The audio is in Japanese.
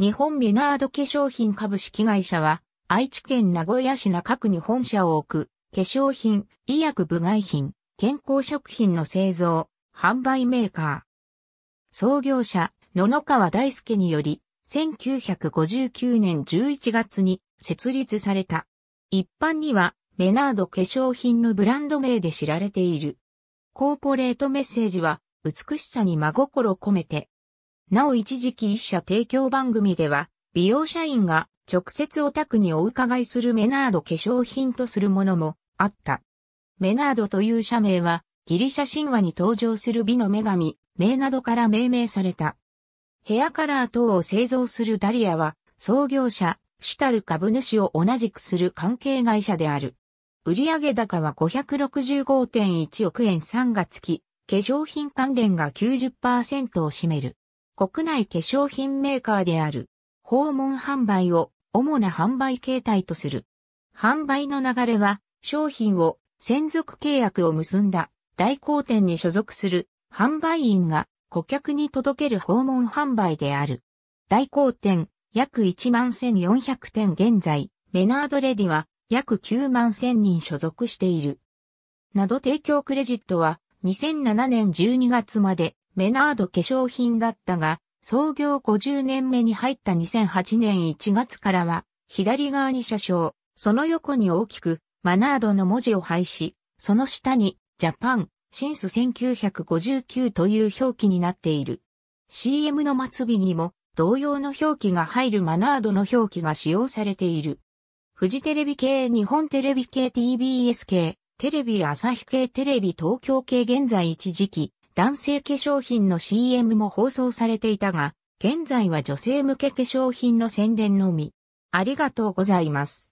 日本メナード化粧品株式会社は、愛知県名古屋市中区に本社を置く、化粧品、医薬部外品、健康食品の製造、販売メーカー。創業者、野々川大輔により、1959年11月に設立された。一般には、メナード化粧品のブランド名で知られている。コーポレートメッセージは、美しさに真心込めて、なお一時期一社提供番組では、美容社員が直接お宅にお伺いするメナード化粧品とするものもあった。メナードという社名は、ギリシャ神話に登場する美の女神、名などから命名された。ヘアカラー等を製造するダリアは、創業者、主たる株主を同じくする関係会社である。売上高は565.1億円3月期、化粧品関連が90%を占める。国内化粧品メーカーである、訪問販売を主な販売形態とする。販売の流れは、商品を専属契約を結んだ代行店に所属する販売員が顧客に届ける訪問販売である。代行店約1万1400店現在、メナードレディは約9万1000人所属している。など提供クレジットは2007年12月までメナード化粧品だったが、創業50年目に入った2008年1月からは、左側に車掌、その横に大きく、マナードの文字を配し、その下に、ジャパン、シンス1959という表記になっている。CM の末尾にも、同様の表記が入るマナードの表記が使用されている。富士テレビ系、日本テレビ系、TBS 系、テレビ朝日系、テレビ東京系現在一時期、男性化粧品の CM も放送されていたが、現在は女性向け化粧品の宣伝のみ。ありがとうございます。